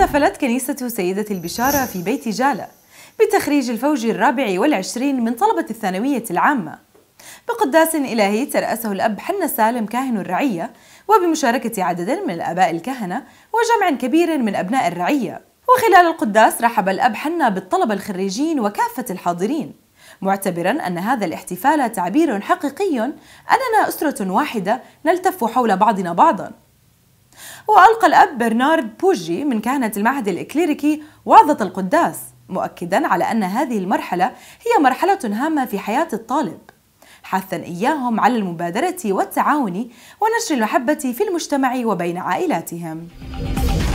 احتفلت كنيسة سيدة البشارة في بيت جالة بتخريج الفوج الرابع والعشرين من طلبة الثانوية العامة بقداس إلهي ترأسه الأب حنا سالم كاهن الرعية وبمشاركة عدد من الآباء الكهنة وجمع كبير من أبناء الرعية وخلال القداس رحب الأب حنا بالطلبة الخريجين وكافة الحاضرين معتبرا أن هذا الاحتفال تعبير حقيقي أننا أسرة واحدة نلتف حول بعضنا بعضا وألقى الأب برنارد بوجي من كهنة المعهد الإكليريكي وعظة القداس مؤكدا على أن هذه المرحلة هي مرحلة هامة في حياة الطالب حثا إياهم على المبادرة والتعاون ونشر المحبة في المجتمع وبين عائلاتهم